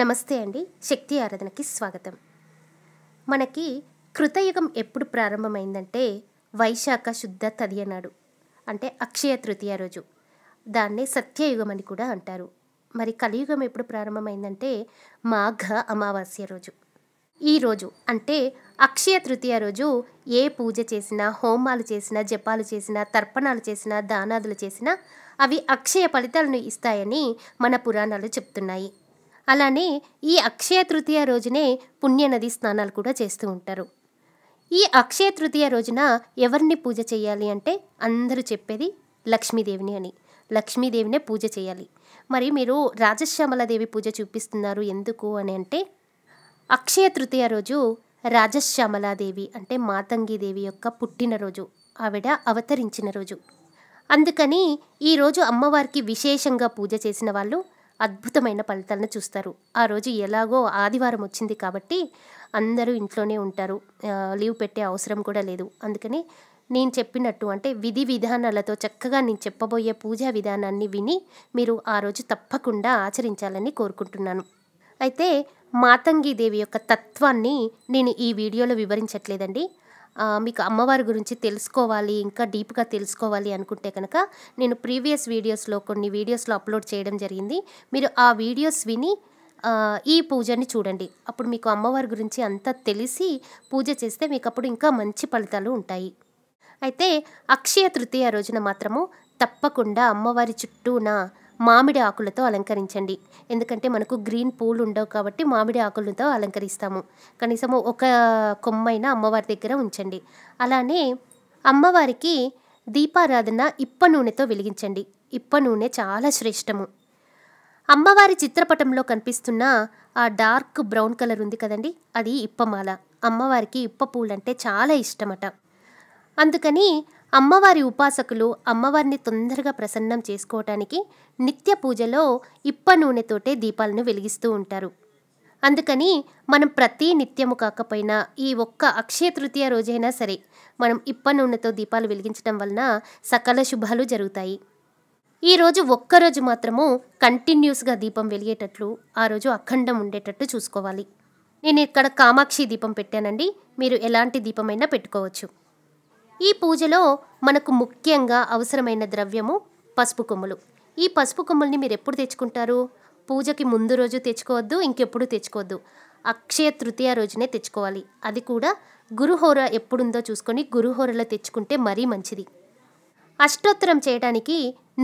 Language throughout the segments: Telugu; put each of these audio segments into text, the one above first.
నమస్తే అండి శక్తి ఆరాధనకి స్వాగతం మనకి కృతయుగం ఎప్పుడు ప్రారంభమైందంటే వైశాఖ శుద్ధ తదియ నాడు అంటే అక్షయ తృతీయ రోజు దాన్నే సత్యయుగం అని కూడా అంటారు మరి కలియుగం ఎప్పుడు ప్రారంభమైందంటే మాఘ అమావాస్య రోజు ఈరోజు అంటే అక్షయ తృతీయ రోజు ఏ పూజ చేసినా హోమాలు చేసినా జపాలు చేసినా తర్పణాలు చేసినా దానాదులు చేసినా అవి అక్షయ ఫలితాలను ఇస్తాయని మన పురాణాలు చెప్తున్నాయి అలానే ఈ అక్షయ తృతీయ రోజునే పుణ్యనది స్నానాలు కూడా చేస్తూ ఉంటారు ఈ అక్షయ తృతీయ రోజున ఎవరిని పూజ చేయాలి అంటే అందరూ చెప్పేది లక్ష్మీదేవిని అని లక్ష్మీదేవినే పూజ చేయాలి మరి మీరు రాజశ్యామలదేవి పూజ చూపిస్తున్నారు ఎందుకు అని అంటే అక్షయ తృతీయ రోజు రాజశ్యామలాదేవి అంటే మాతంగిదేవి యొక్క పుట్టినరోజు ఆవిడ అవతరించిన రోజు అందుకని ఈరోజు అమ్మవారికి విశేషంగా పూజ చేసిన వాళ్ళు అద్భుతమైన ఫలితాలను చూస్తారు ఆ రోజు ఎలాగో ఆదివారం వచ్చింది కాబట్టి అందరూ ఇంట్లోనే ఉంటారు లీవ్ పెట్టే అవసరం కూడా లేదు అందుకని నేను చెప్పినట్టు అంటే విధి విధానాలతో చక్కగా నేను చెప్పబోయే పూజా విధానాన్ని విని మీరు ఆ రోజు తప్పకుండా ఆచరించాలని కోరుకుంటున్నాను అయితే దేవి యొక్క తత్వాన్ని నేను ఈ వీడియోలో వివరించట్లేదండి మీకు అమ్మవారి గురించి తెలుసుకోవాలి ఇంకా డీప్గా తెలుసుకోవాలి అనుకుంటే కనుక నేను ప్రీవియస్ వీడియోస్లో కొన్ని వీడియోస్లో అప్లోడ్ చేయడం జరిగింది మీరు ఆ వీడియోస్ విని ఈ పూజని చూడండి అప్పుడు మీకు అమ్మవారి గురించి అంతా తెలిసి పూజ చేస్తే మీకు అప్పుడు ఇంకా మంచి ఫలితాలు ఉంటాయి అయితే అక్షయ తృతీయ రోజున మాత్రము తప్పకుండా అమ్మవారి చుట్టూన మామిడి ఆకులతో అలంకరించండి ఎందుకంటే మనకు గ్రీన్ పూలు ఉండవు కాబట్టి మామిడి ఆకులతో అలంకరిస్తాము కనీసం ఒక కొమ్మైన అమ్మవారి దగ్గర ఉంచండి అలానే అమ్మవారికి దీపారాధన ఇప్ప నూనెతో వెలిగించండి ఇప్ప నూనె చాలా శ్రేష్టము అమ్మవారి చిత్రపటంలో కనిపిస్తున్న ఆ డార్క్ బ్రౌన్ కలర్ ఉంది కదండి అది ఇప్పమాల అమ్మవారికి ఇప్ప పూలంటే చాలా ఇష్టమట అందుకని అమ్మవారి ఉపాసకులు అమ్మవారిని తొందరగా ప్రసన్నం చేసుకోవటానికి నిత్య పూజలో ఇప్ప నూనెతోటే దీపాలను వెలిగిస్తూ ఉంటారు అందుకని మనం ప్రతి నిత్యము కాకపోయినా ఈ ఒక్క అక్షయ తృతీయ రోజైనా సరే మనం ఇప్ప నూనెతో దీపాలు వెలిగించడం వలన సకల శుభాలు జరుగుతాయి ఈరోజు ఒక్కరోజు మాత్రము కంటిన్యూస్గా దీపం వెలిగేటట్లు ఆ రోజు అఖండం ఉండేటట్టు చూసుకోవాలి నేను ఇక్కడ కామాక్షి దీపం పెట్టానండి మీరు ఎలాంటి దీపమైనా పెట్టుకోవచ్చు ఈ పూజలో మనకు ముఖ్యంగా అవసరమైన ద్రవ్యము పసుపు కొమ్ములు ఈ పసుపు కొమ్ములని మీరు ఎప్పుడు తెచ్చుకుంటారు పూజకి ముందు రోజు తెచ్చుకోవద్దు ఇంకెప్పుడు తెచ్చుకోవద్దు అక్షయ తృతీయ రోజునే తెచ్చుకోవాలి అది కూడా గురుహోర ఎప్పుడుందో చూసుకొని గురుహోరలో తెచ్చుకుంటే మరీ మంచిది అష్టోత్తరం చేయడానికి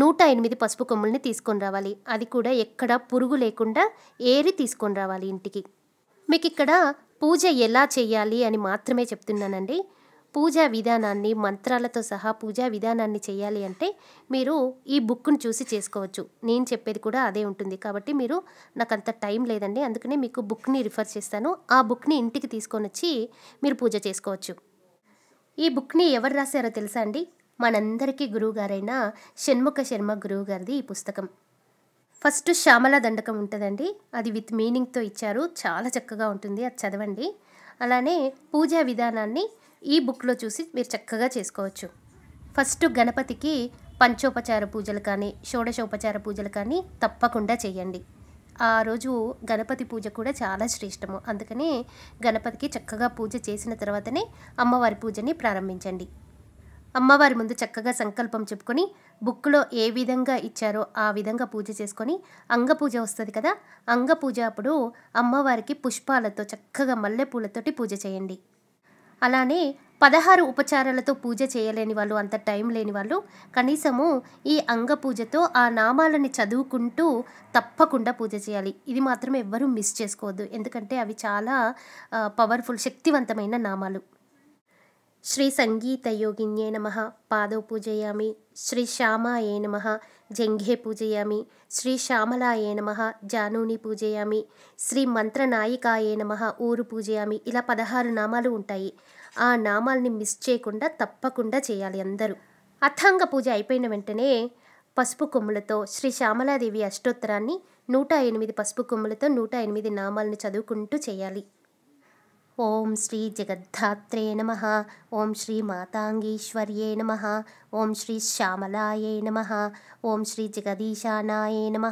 నూట ఎనిమిది పసుపు కొమ్ముల్ని తీసుకొని రావాలి అది కూడా ఎక్కడ పురుగు లేకుండా ఏరి తీసుకొని రావాలి ఇంటికి మీకు ఇక్కడ పూజ ఎలా చేయాలి అని మాత్రమే చెప్తున్నానండి పూజా విధానాన్ని మంత్రాలతో సహా పూజా విధానాన్ని చేయాలి అంటే మీరు ఈ బుక్ను చూసి చేసుకోవచ్చు నేను చెప్పేది కూడా అదే ఉంటుంది కాబట్టి మీరు నాకు అంత టైం లేదండి అందుకనే మీకు బుక్ని రిఫర్ చేస్తాను ఆ బుక్ని ఇంటికి తీసుకొని వచ్చి మీరు పూజ చేసుకోవచ్చు ఈ బుక్ని ఎవరు రాశారో తెలుసా అండి మనందరికీ గురువుగారైన షణ్ముఖ శర్మ గురువుగారిది ఈ పుస్తకం ఫస్ట్ శ్యామల దండకం ఉంటుందండి అది విత్ మీనింగ్తో ఇచ్చారు చాలా చక్కగా ఉంటుంది అది చదవండి అలానే పూజా విధానాన్ని ఈ బుక్లో చూసి మీరు చక్కగా చేసుకోవచ్చు ఫస్ట్ గణపతికి పంచోపచార పూజలు కానీ షోడశోపచార పూజలు కానీ తప్పకుండా చేయండి ఆ రోజు గణపతి పూజ కూడా చాలా శ్రేష్టము అందుకని గణపతికి చక్కగా పూజ చేసిన తర్వాతనే అమ్మవారి పూజని ప్రారంభించండి అమ్మవారి ముందు చక్కగా సంకల్పం చెప్పుకొని బుక్లో ఏ విధంగా ఇచ్చారో ఆ విధంగా పూజ చేసుకొని అంగపూజ వస్తుంది కదా అంగపూజ అప్పుడు అమ్మవారికి పుష్పాలతో చక్కగా మల్లెపూలతోటి పూజ చేయండి అలానే పదహారు ఉపచారాలతో పూజ చేయలేని వాళ్ళు అంత టైం లేని వాళ్ళు కనీసము ఈ అంగ పూజతో ఆ నామాలని చదువుకుంటూ తప్పకుండా పూజ చేయాలి ఇది మాత్రం ఎవ్వరూ మిస్ చేసుకోవద్దు ఎందుకంటే అవి చాలా పవర్ఫుల్ శక్తివంతమైన నామాలు శ్రీ సంగీత యోగిన్యే నమ పాదో పూజయామి శ్రీ ఏ నమ జంఘే పూజయామి శ్రీ శ్యామలాయే నమ జానూని పూజయామి శ్రీ మంత్రనాయికాయే నమ ఊరు పూజయామి ఇలా పదహారు నామాలు ఉంటాయి ఆ నామాల్ని మిస్ చేయకుండా తప్పకుండా చేయాలి అందరూ అర్థాంగ పూజ అయిపోయిన వెంటనే పసుపు కొమ్ములతో శ్రీ శ్యామలాదేవి అష్టోత్తరాన్ని నూట ఎనిమిది పసుపు కొమ్ములతో నూట ఎనిమిది నామాలను చదువుకుంటూ చేయాలి ओम श्री जगद्धात्रे नम ओं श्री माताङ्गीश्वर्ये नम ओं श्री श्यामलाय नम ओं श्री जगदीशानाय नम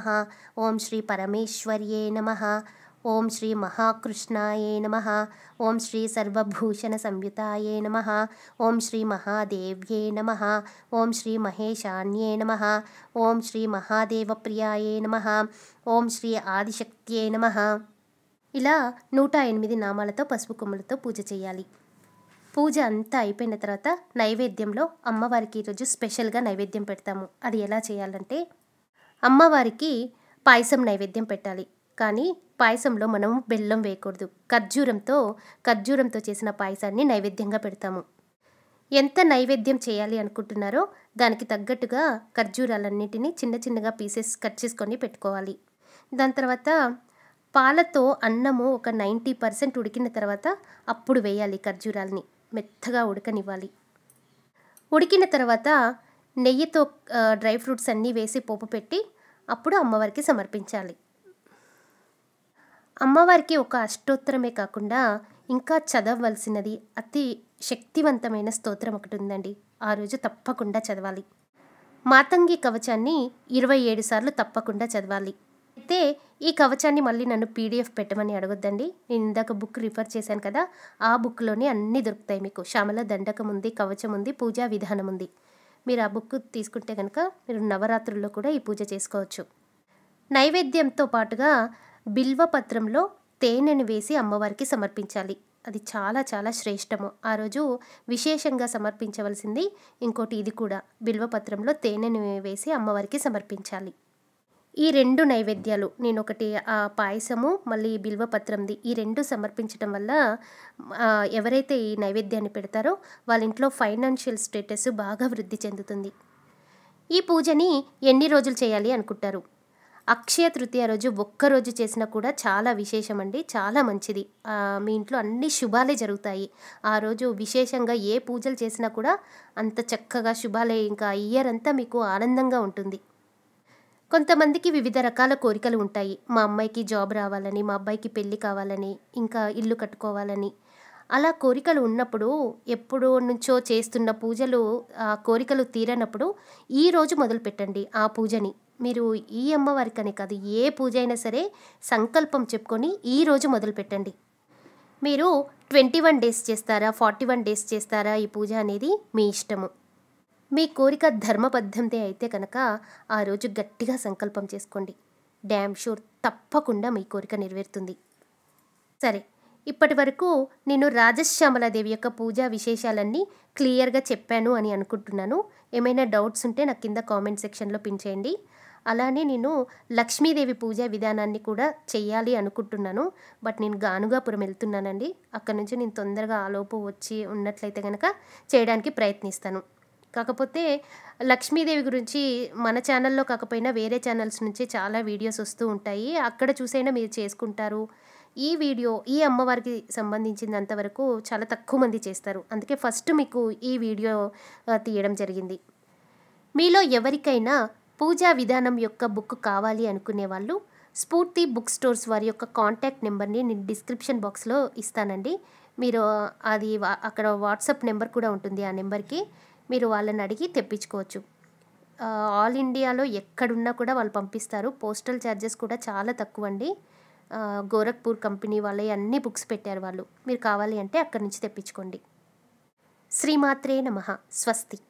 ओं श्री परमेश्वर्ये नम ओं श्री महाकृष्णाय नम ओं श्री संयुताये नम ओं श्री महादेव्ये नम ओं श्री महेशान्ये नम ओं श्री महादेव प्रियाय नम ओं श्री आदिशक्त नम ఇలా నూట ఎనిమిది నామాలతో పసుపు కొమ్ములతో పూజ చేయాలి పూజ అంతా అయిపోయిన తర్వాత నైవేద్యంలో అమ్మవారికి ఈరోజు స్పెషల్గా నైవేద్యం పెడతాము అది ఎలా చేయాలంటే అమ్మవారికి పాయసం నైవేద్యం పెట్టాలి కానీ పాయసంలో మనం బెల్లం వేయకూడదు ఖర్జూరంతో ఖర్జూరంతో చేసిన పాయసాన్ని నైవేద్యంగా పెడతాము ఎంత నైవేద్యం చేయాలి అనుకుంటున్నారో దానికి తగ్గట్టుగా ఖర్జూరాలన్నింటినీ చిన్న చిన్నగా పీసెస్ కట్ చేసుకొని పెట్టుకోవాలి దాని తర్వాత పాలతో అన్నము ఒక నైంటీ పర్సెంట్ ఉడికిన తర్వాత అప్పుడు వేయాలి ఖర్జూరాలని మెత్తగా ఉడకనివ్వాలి ఉడికిన తర్వాత నెయ్యితో డ్రై ఫ్రూట్స్ అన్నీ వేసి పోపు పెట్టి అప్పుడు అమ్మవారికి సమర్పించాలి అమ్మవారికి ఒక అష్టోత్తరమే కాకుండా ఇంకా చదవలసినది అతి శక్తివంతమైన స్తోత్రం ఒకటి ఉందండి ఆ రోజు తప్పకుండా చదవాలి మాతంగి కవచాన్ని ఇరవై ఏడు సార్లు తప్పకుండా చదవాలి అయితే ఈ కవచాన్ని మళ్ళీ నన్ను పీడిఎఫ్ పెట్టమని అడగొద్దండి నేను ఇందాక బుక్ రిఫర్ చేశాను కదా ఆ బుక్లోనే అన్నీ దొరుకుతాయి మీకు శ్యామల దండకం ఉంది కవచం ఉంది పూజా విధానం ఉంది మీరు ఆ బుక్ తీసుకుంటే కనుక మీరు నవరాత్రుల్లో కూడా ఈ పూజ చేసుకోవచ్చు నైవేద్యంతో పాటుగా బిల్వపత్రంలో తేనెను వేసి అమ్మవారికి సమర్పించాలి అది చాలా చాలా శ్రేష్టము ఆ రోజు విశేషంగా సమర్పించవలసింది ఇంకోటి ఇది కూడా బిల్వపత్రంలో తేనెను వేసి అమ్మవారికి సమర్పించాలి ఈ రెండు నైవేద్యాలు నేను ఒకటి ఆ పాయసము మళ్ళీ బిల్వపత్రంది ఈ రెండు సమర్పించడం వల్ల ఎవరైతే ఈ నైవేద్యాన్ని పెడతారో వాళ్ళ ఇంట్లో ఫైనాన్షియల్ స్టేటస్ బాగా వృద్ధి చెందుతుంది ఈ పూజని ఎన్ని రోజులు చేయాలి అనుకుంటారు అక్షయ తృతీయ రోజు ఒక్కరోజు చేసినా కూడా చాలా విశేషమండి చాలా మంచిది మీ ఇంట్లో అన్ని శుభాలే జరుగుతాయి ఆ రోజు విశేషంగా ఏ పూజలు చేసినా కూడా అంత చక్కగా శుభాలే ఇంకా ఇయర్ అంతా మీకు ఆనందంగా ఉంటుంది కొంతమందికి వివిధ రకాల కోరికలు ఉంటాయి మా అమ్మాయికి జాబ్ రావాలని మా అబ్బాయికి పెళ్ళి కావాలని ఇంకా ఇల్లు కట్టుకోవాలని అలా కోరికలు ఉన్నప్పుడు ఎప్పుడు నుంచో చేస్తున్న పూజలు ఆ కోరికలు తీరనప్పుడు ఈ రోజు మొదలు పెట్టండి ఆ పూజని మీరు ఈ అమ్మవారికనే కాదు ఏ పూజ అయినా సరే సంకల్పం చెప్పుకొని ఈ రోజు మొదలు పెట్టండి మీరు ట్వంటీ వన్ డేస్ చేస్తారా ఫార్టీ వన్ డేస్ చేస్తారా ఈ పూజ అనేది మీ ఇష్టము మీ కోరిక ధర్మబద్ధందే అయితే కనుక ఆ రోజు గట్టిగా సంకల్పం చేసుకోండి డ్యామ్ షూర్ తప్పకుండా మీ కోరిక నెరవేరుతుంది సరే ఇప్పటి వరకు నేను రాజశ్యామలాదేవి యొక్క పూజా విశేషాలన్నీ క్లియర్గా చెప్పాను అని అనుకుంటున్నాను ఏమైనా డౌట్స్ ఉంటే నాకు కింద కామెంట్ సెక్షన్లో పిన్ అలానే నేను లక్ష్మీదేవి పూజా విధానాన్ని కూడా చేయాలి అనుకుంటున్నాను బట్ నేను గానుగాపురం వెళ్తున్నానండి అక్కడ నుంచి నేను తొందరగా ఆలోపు వచ్చి ఉన్నట్లయితే కనుక చేయడానికి ప్రయత్నిస్తాను కాకపోతే లక్ష్మీదేవి గురించి మన ఛానల్లో కాకపోయినా వేరే ఛానల్స్ నుంచి చాలా వీడియోస్ వస్తూ ఉంటాయి అక్కడ చూసైనా మీరు చేసుకుంటారు ఈ వీడియో ఈ అమ్మవారికి సంబంధించినంతవరకు చాలా తక్కువ మంది చేస్తారు అందుకే ఫస్ట్ మీకు ఈ వీడియో తీయడం జరిగింది మీలో ఎవరికైనా పూజా విధానం యొక్క బుక్ కావాలి అనుకునే వాళ్ళు స్ఫూర్తి బుక్ స్టోర్స్ వారి యొక్క కాంటాక్ట్ నెంబర్ని నేను డిస్క్రిప్షన్ బాక్స్లో ఇస్తానండి మీరు అది అక్కడ వాట్సాప్ నెంబర్ కూడా ఉంటుంది ఆ నెంబర్కి మీరు వాళ్ళని అడిగి తెప్పించుకోవచ్చు ఆల్ ఇండియాలో ఎక్కడున్నా కూడా వాళ్ళు పంపిస్తారు పోస్టల్ ఛార్జెస్ కూడా చాలా తక్కువ అండి గోరఖ్పూర్ కంపెనీ వాళ్ళే అన్ని బుక్స్ పెట్టారు వాళ్ళు మీరు కావాలి అంటే అక్కడి నుంచి తెప్పించుకోండి శ్రీమాత్రే నమ స్వస్తి